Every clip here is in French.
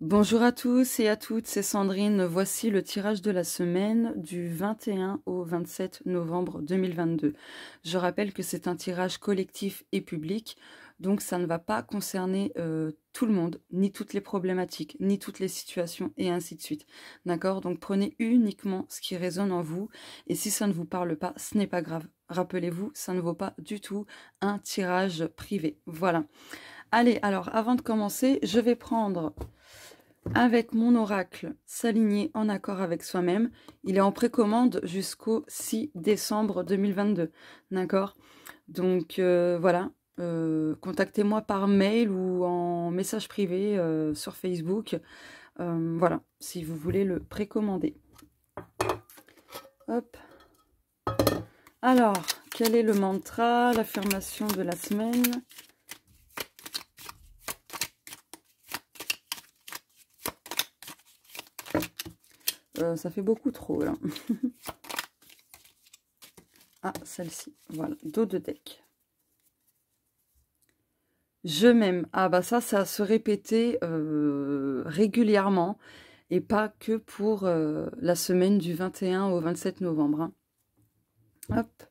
Bonjour à tous et à toutes, c'est Sandrine. Voici le tirage de la semaine du 21 au 27 novembre 2022. Je rappelle que c'est un tirage collectif et public, donc ça ne va pas concerner euh, tout le monde, ni toutes les problématiques, ni toutes les situations, et ainsi de suite. D'accord Donc prenez uniquement ce qui résonne en vous, et si ça ne vous parle pas, ce n'est pas grave. Rappelez-vous, ça ne vaut pas du tout un tirage privé. Voilà. Allez, alors avant de commencer, je vais prendre avec mon oracle s'aligner en accord avec soi-même. Il est en précommande jusqu'au 6 décembre 2022. D'accord Donc euh, voilà, euh, contactez-moi par mail ou en message privé euh, sur Facebook. voilà, si vous voulez le précommander. Hop. Alors, quel est le mantra, l'affirmation de la semaine Euh, ça fait beaucoup trop, là. ah, celle-ci. Voilà, dos de deck. Je m'aime. Ah bah ça, ça se répétait euh, régulièrement et pas que pour euh, la semaine du 21 au 27 novembre. Hein. Hop.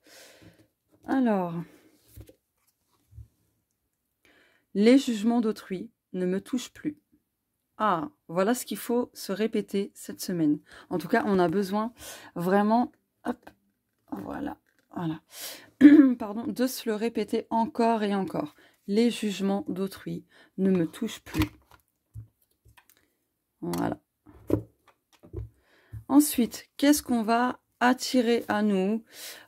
Alors, les jugements d'autrui ne me touchent plus. Ah, voilà ce qu'il faut se répéter cette semaine. En tout cas, on a besoin vraiment, hop, voilà, voilà, pardon, de se le répéter encore et encore. Les jugements d'autrui ne me touchent plus. Voilà. Ensuite, qu'est-ce qu'on va attirer à nous,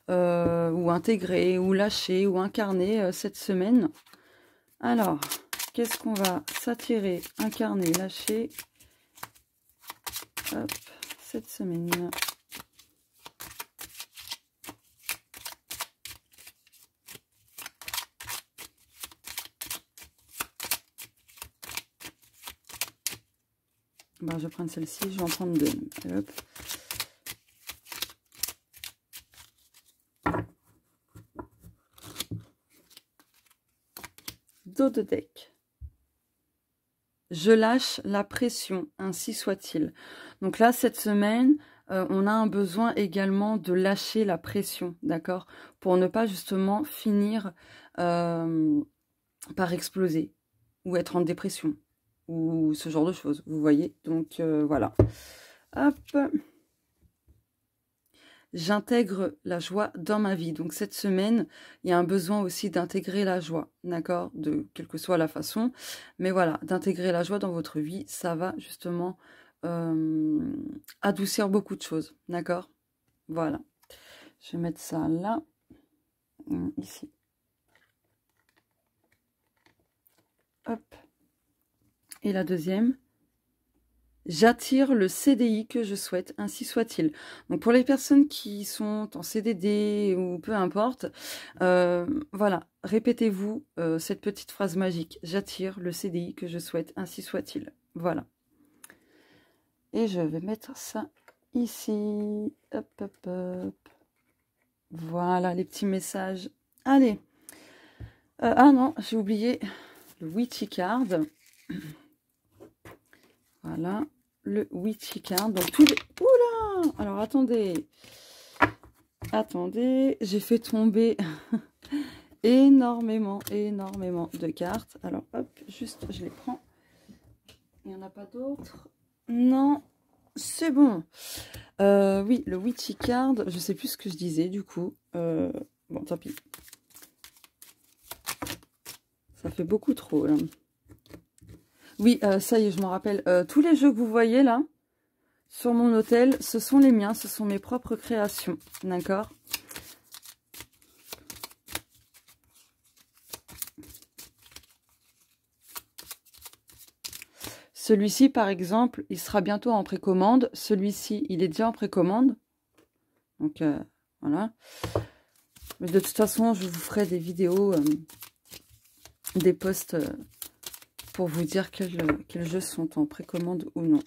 euh, ou intégrer, ou lâcher, ou incarner euh, cette semaine Alors, Qu'est-ce qu'on va s'attirer, incarner, lâcher cette semaine Bon, je vais prendre celle-ci, je vais en prendre deux. Dos de deck. Je lâche la pression, ainsi soit-il. Donc là, cette semaine, euh, on a un besoin également de lâcher la pression, d'accord Pour ne pas justement finir euh, par exploser ou être en dépression ou ce genre de choses, vous voyez Donc euh, voilà. Hop j'intègre la joie dans ma vie. Donc cette semaine, il y a un besoin aussi d'intégrer la joie, d'accord De quelle que soit la façon. Mais voilà, d'intégrer la joie dans votre vie, ça va justement euh, adoucir beaucoup de choses, d'accord Voilà. Je vais mettre ça là, hum, ici. Hop. Et la deuxième. J'attire le CDI que je souhaite, ainsi soit-il. Donc pour les personnes qui sont en CDD ou peu importe, euh, voilà, répétez-vous euh, cette petite phrase magique. J'attire le CDI que je souhaite, ainsi soit-il. Voilà. Et je vais mettre ça ici. Hop, hop, hop. Voilà les petits messages. Allez. Euh, ah non, j'ai oublié le witchy card. Voilà, le Witchy Card. Donc, Oula Alors, attendez. Attendez, j'ai fait tomber énormément, énormément de cartes. Alors, hop, juste, je les prends. Il n'y en a pas d'autres. Non, c'est bon. Euh, oui, le witchy card, je sais plus ce que je disais du coup. Euh, bon, tant pis. Ça fait beaucoup trop là. Hein. Oui, euh, ça y est, je m'en rappelle. Euh, tous les jeux que vous voyez là, sur mon hôtel, ce sont les miens, ce sont mes propres créations, d'accord Celui-ci, par exemple, il sera bientôt en précommande. Celui-ci, il est déjà en précommande. Donc, euh, voilà. Mais de toute façon, je vous ferai des vidéos, des posts vous dire quels quel jeux sont en précommande ou non.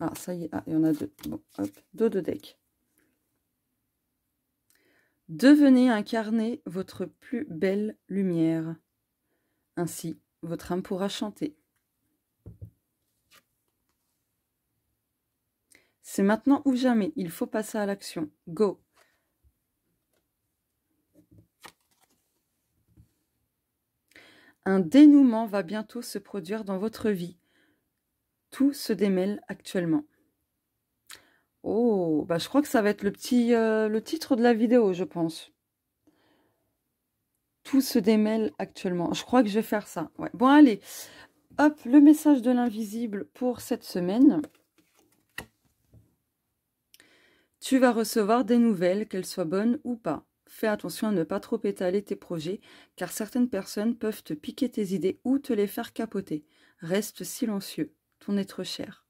Ah, ça y est, ah, il y en a deux. Bon, hop, dos de deck. Devenez incarner votre plus belle lumière. Ainsi, votre âme pourra chanter. C'est maintenant ou jamais, il faut passer à l'action. Go Un dénouement va bientôt se produire dans votre vie. Tout se démêle actuellement. Oh, bah je crois que ça va être le petit euh, le titre de la vidéo, je pense. Tout se démêle actuellement. Je crois que je vais faire ça. Ouais. Bon, allez. Hop, le message de l'invisible pour cette semaine. Tu vas recevoir des nouvelles, qu'elles soient bonnes ou pas. Fais attention à ne pas trop étaler tes projets, car certaines personnes peuvent te piquer tes idées ou te les faire capoter. Reste silencieux, ton être cher.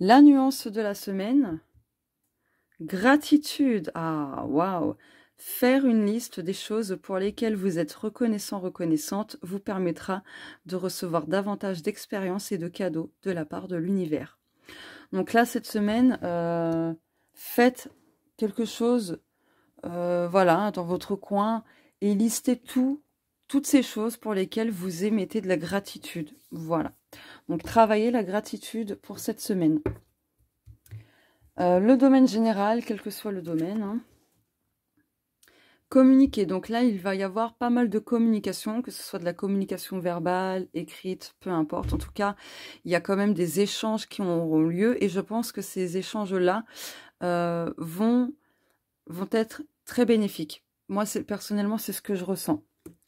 La nuance de la semaine. Gratitude. Ah, waouh. Faire une liste des choses pour lesquelles vous êtes reconnaissant, reconnaissante, vous permettra de recevoir davantage d'expériences et de cadeaux de la part de l'univers. Donc là, cette semaine, euh, faites quelque chose, euh, voilà, dans votre coin, et listez tout, toutes ces choses pour lesquelles vous émettez de la gratitude. Voilà. Donc, travaillez la gratitude pour cette semaine. Euh, le domaine général, quel que soit le domaine. Hein. Communiquer. Donc là, il va y avoir pas mal de communication, que ce soit de la communication verbale, écrite, peu importe. En tout cas, il y a quand même des échanges qui auront lieu. Et je pense que ces échanges-là euh, vont, vont être très bénéfiques. Moi, personnellement, c'est ce que je ressens.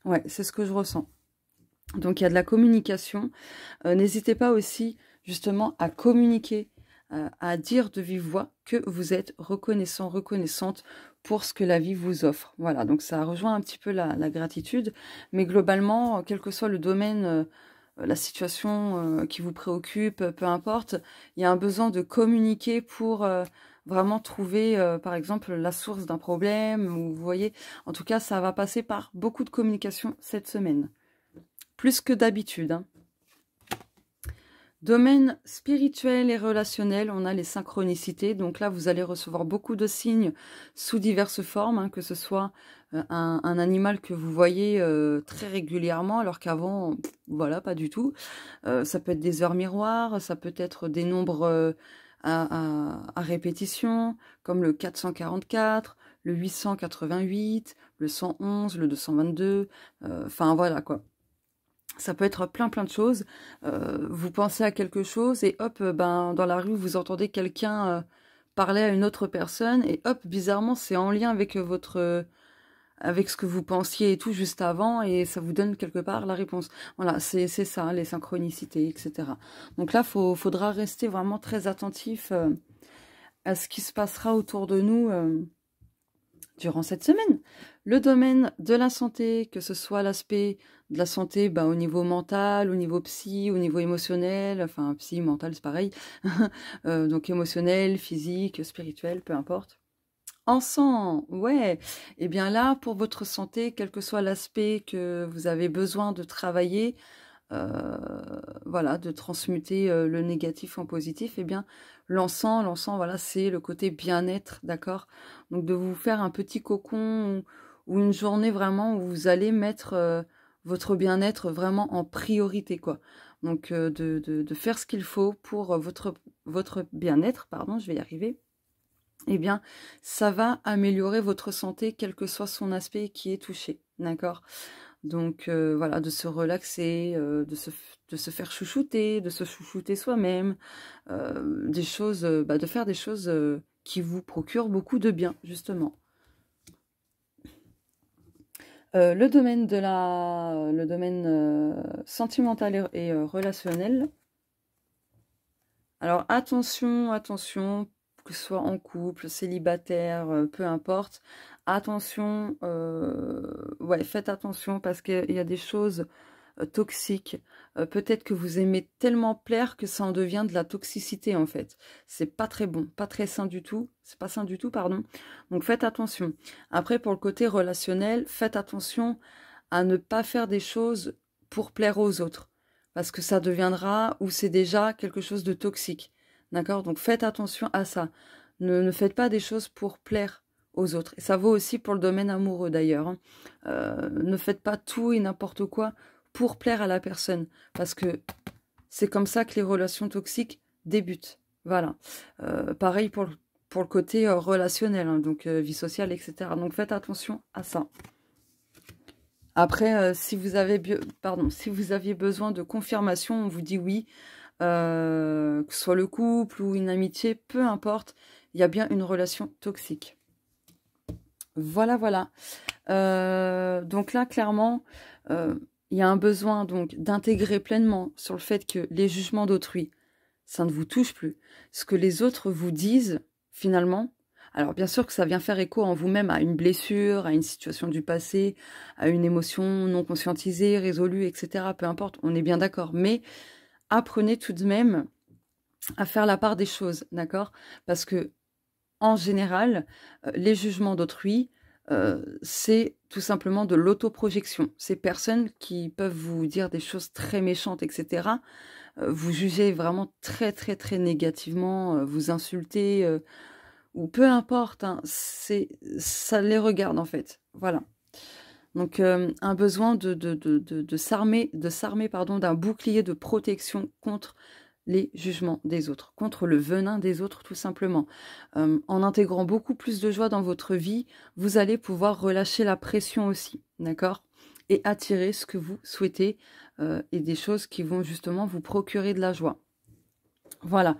Ouais, c'est ce que je ressens. Donc, il y a de la communication. Euh, n'hésitez pas aussi, justement, à communiquer, euh, à dire de vive voix que vous êtes reconnaissant, reconnaissante pour ce que la vie vous offre. Voilà, donc ça rejoint un petit peu la, la gratitude. Mais globalement, quel que soit le domaine la situation qui vous préoccupe, peu importe, il y a un besoin de communiquer pour, vraiment trouver, euh, par exemple, la source d'un problème. Ou vous voyez, en tout cas, ça va passer par beaucoup de communication cette semaine. Plus que d'habitude. Hein. Domaine spirituel et relationnel, on a les synchronicités. Donc là, vous allez recevoir beaucoup de signes sous diverses formes, hein, que ce soit euh, un, animal que vous voyez euh, très régulièrement, alors qu'avant, voilà, pas du tout. ça peut être des heures miroirs, ça peut être des nombres à, répétition, comme le 444, le 888, le 111, le 222, euh, enfin voilà quoi. Ça peut être plein plein de choses. Euh, vous pensez à quelque chose et hop, euh, ben dans la rue vous entendez quelqu'un parler à une autre personne et hop, bizarrement c'est en lien avec votre avec ce que vous pensiez et tout juste avant et ça vous donne quelque part la réponse. Voilà, c'est ça, les synchronicités, etc. Donc là, il faudra rester vraiment très attentif euh, à ce qui se passera autour de nous euh, durant cette semaine. Le domaine de la santé, que ce soit l'aspect de la santé bah, au niveau mental, au niveau psy, au niveau émotionnel, enfin psy, mental, c'est pareil, euh, donc émotionnel, physique, spirituel, peu importe en ouais. Et eh bien là, pour votre santé, quel que soit l'aspect que vous avez besoin de travailler, euh, voilà, de transmuter euh, le négatif en positif, et eh bien l'encens, l'encens, voilà, c'est le côté bien-être, d'accord Donc de vous faire un petit cocon ou, une journée vraiment où vous allez mettre euh, votre bien-être vraiment en priorité, quoi. Donc de, de faire ce qu'il faut pour votre, votre bien-être, pardon, je vais y arriver eh bien, ça va améliorer votre santé, quel que soit son aspect qui est touché. D'accord Donc, euh, voilà, de se relaxer, euh, de, se, de, se, faire chouchouter, de se chouchouter soi-même, euh, des choses, bah, de faire des choses qui vous procurent beaucoup de bien, justement. le domaine de la le domaine sentimental et, relationnel alors attention attention que ce soit en couple, célibataire, euh, peu importe, attention, euh, ouais, faites attention parce qu'il y a des choses euh, toxiques. Peut-être que vous aimez tellement plaire que ça en devient de la toxicité en fait. C'est pas très bon, pas très sain du tout. C'est pas sain du tout, pardon. Donc faites attention. Après, pour le côté relationnel, faites attention à ne pas faire des choses pour plaire aux autres parce que ça deviendra ou c'est déjà quelque chose de toxique. D'accord Donc faites attention à ça. Ne, ne, faites pas des choses pour plaire aux autres. Et ça vaut aussi pour le domaine amoureux d'ailleurs. Hein. Euh, ne faites pas tout et n'importe quoi pour plaire à la personne. Parce que c'est comme ça que les relations toxiques débutent. Voilà. Euh, pareil pour, pour le côté euh, relationnel, hein, donc vie sociale, etc. Donc faites attention à ça. Après, si, vous avez pardon, si vous aviez besoin de confirmation, on vous dit oui. Euh, que ce soit le couple ou une amitié, peu importe, il y a bien une relation toxique. Voilà, voilà. Euh, donc là, clairement, euh, il y a un besoin donc d'intégrer pleinement sur le fait que les jugements d'autrui, ça ne vous touche plus. Ce que les autres vous disent, finalement, alors bien sûr que ça vient faire écho en vous-même à une blessure, à une situation du passé, à une émotion non conscientisée, résolue, etc. Peu importe, on est bien d'accord. Mais apprenez tout de même à faire la part des choses, d'accord Parce que, en général, euh, les jugements d'autrui, euh, c'est tout simplement de l'autoprojection. Ces personnes qui peuvent vous dire des choses très méchantes, etc., euh, vous jugez vraiment très, très, très négativement, vous insultez, ou peu importe, hein, ça les regarde en fait. Voilà. Donc euh, un besoin de, de, de, de s'armer d'un bouclier de protection contre les jugements des autres, contre le venin des autres tout simplement. Euh, en intégrant beaucoup plus de joie dans votre vie, vous allez pouvoir relâcher la pression aussi, d'accord Et attirer ce que vous souhaitez euh, et des choses qui vont justement vous procurer de la joie. Voilà,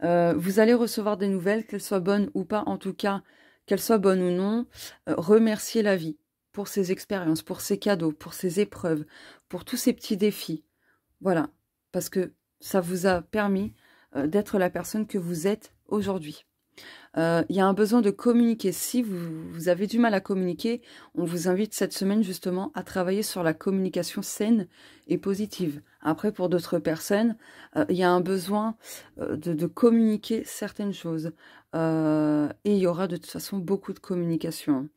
vous allez recevoir des nouvelles, qu'elles soient bonnes ou pas, en tout cas, qu'elles soient bonnes ou non, remerciez la vie pour ces expériences, pour ces cadeaux, pour ces épreuves, pour tous ces petits défis. Voilà, parce que ça vous a permis euh, d'être la personne que vous êtes aujourd'hui. Euh, il y a un besoin de communiquer. Si vous, avez du mal à communiquer, on vous invite cette semaine justement à travailler sur la communication saine et positive. Après, pour d'autres personnes, euh, il y a un besoin de, communiquer certaines choses. et il y aura de toute façon beaucoup de communication.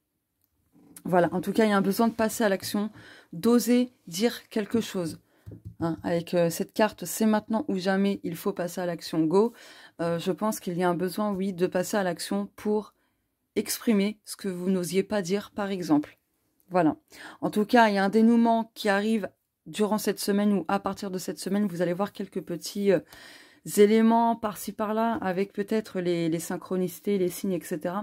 Voilà, en tout cas, il y a un besoin de passer à l'action, d'oser dire quelque chose. Hein, avec euh, cette carte, c'est maintenant ou jamais, il faut passer à l'action, go. Euh, je pense qu'il y a un besoin, oui, de passer à l'action pour exprimer ce que vous n'osiez pas dire, par exemple. Voilà. En tout cas, il y a un dénouement qui arrive durant cette semaine ou à partir de cette semaine. Vous allez voir quelques petits euh, éléments par-ci par-là, avec peut-être les, les, synchronicités, les signes, etc.,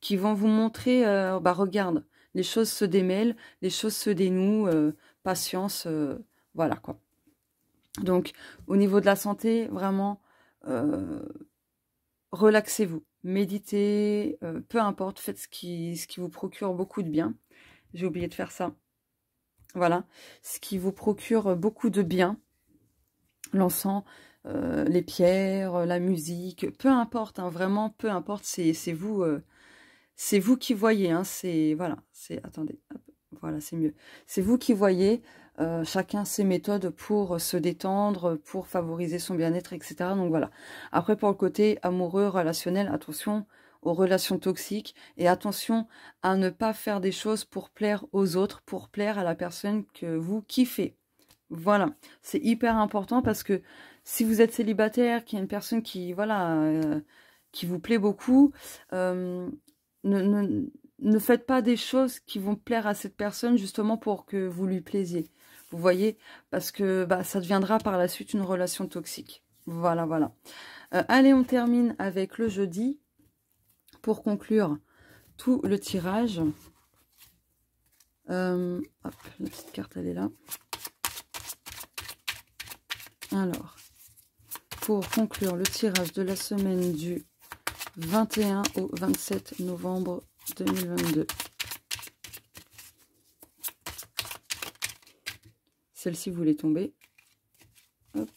qui vont vous montrer, bah regarde, les choses se démêlent, les choses se dénouent, euh, patience, euh, voilà quoi. Donc, au niveau de la santé, vraiment, euh, relaxez-vous, méditez, peu importe, faites ce qui, ce qui vous procure beaucoup de bien. J'ai oublié de faire ça. Voilà, ce qui vous procure beaucoup de bien, l'encens, les pierres, la musique, peu importe, hein, vraiment, peu importe, c'est vous... C'est vous qui voyez, hein, c'est... Voilà, c'est... Attendez, voilà, c'est mieux. C'est vous qui voyez, euh, chacun ses méthodes pour euh, se détendre, pour favoriser son bien-être, etc. Donc voilà. Après, pour le côté amoureux, relationnel, attention aux relations toxiques et attention à ne pas faire des choses pour plaire aux autres, pour plaire à la personne que vous kiffez. Voilà, c'est hyper important parce que si vous êtes célibataire, qu'il y a une personne qui, voilà, euh, qui vous plaît beaucoup, ne, faites pas des choses qui vont plaire à cette personne justement pour que vous lui plaisiez. Vous voyez Parce que bah, ça deviendra par la suite une relation toxique. Voilà, voilà. Euh, allez, on termine avec le jeudi. Pour conclure tout le tirage. Euh, hop, la petite carte, elle est là. Alors, pour conclure le tirage de la semaine du 21 au 27 novembre 2022. Celle-ci voulait tomber. Hop.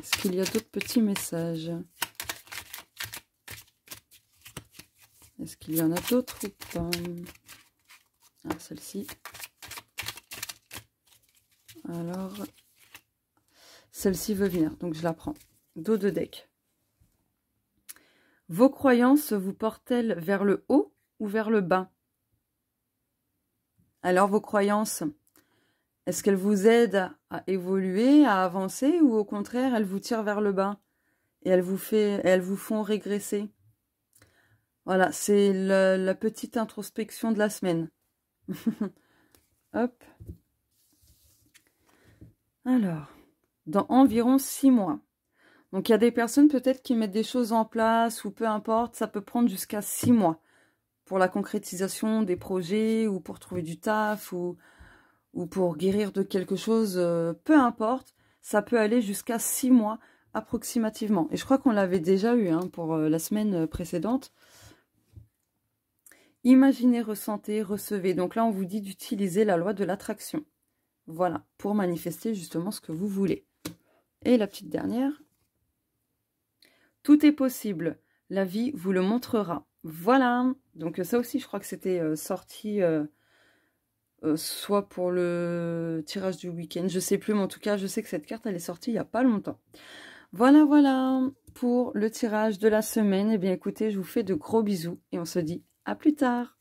Est-ce qu'il y a d'autres petits messages Est-ce qu'il y en a d'autres ou pas Alors, ah, celle-ci. Alors, celle-ci veut venir, donc je la prends. Dos de deck. Vos croyances vous portent-elles vers le haut ou vers le bas Alors vos croyances, est-ce qu'elles vous aident à évoluer, à avancer ou au contraire elles vous tirent vers le bas et elles vous, elles vous font régresser Voilà, c'est la petite introspection de la semaine. Hop. Alors, dans environ six mois, donc il y a des personnes peut-être qui mettent des choses en place ou peu importe, ça peut prendre jusqu'à six mois pour la concrétisation des projets ou pour trouver du taf ou, pour guérir de quelque chose, euh, peu importe, ça peut aller jusqu'à six mois approximativement. Et je crois qu'on l'avait déjà eu hein, pour euh, la semaine euh, précédente. Imaginez, ressentez, recevez. Donc là, on vous dit d'utiliser la loi de l'attraction. Voilà, pour manifester justement ce que vous voulez. Et la petite dernière, tout est possible. La vie vous le montrera. Voilà. Donc euh, ça aussi, je crois que c'était euh, sorti euh, soit pour le tirage du week-end. Je sais plus, mais en tout cas, je sais que cette carte, elle est sortie il n'y a pas longtemps. Voilà, voilà pour le tirage de la semaine. Eh bien, écoutez, je vous fais de gros bisous et on se dit à plus tard.